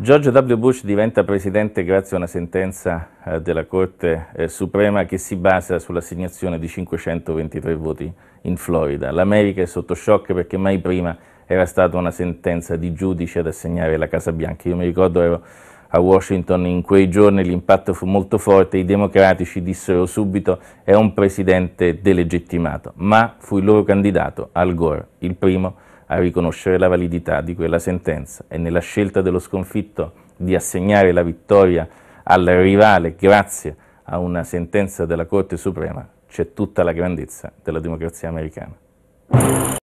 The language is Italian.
George W. Bush diventa presidente grazie a una sentenza eh, della Corte eh, Suprema che si basa sull'assegnazione di 523 voti in Florida. L'America è sotto shock perché mai prima era stata una sentenza di giudice ad assegnare la Casa Bianca. Io mi ricordo ero a Washington in quei giorni l'impatto fu molto forte, i democratici dissero subito è un presidente delegittimato, ma fu il loro candidato Al Gore, il primo a riconoscere la validità di quella sentenza e nella scelta dello sconfitto di assegnare la vittoria al rivale grazie a una sentenza della Corte Suprema c'è tutta la grandezza della democrazia americana.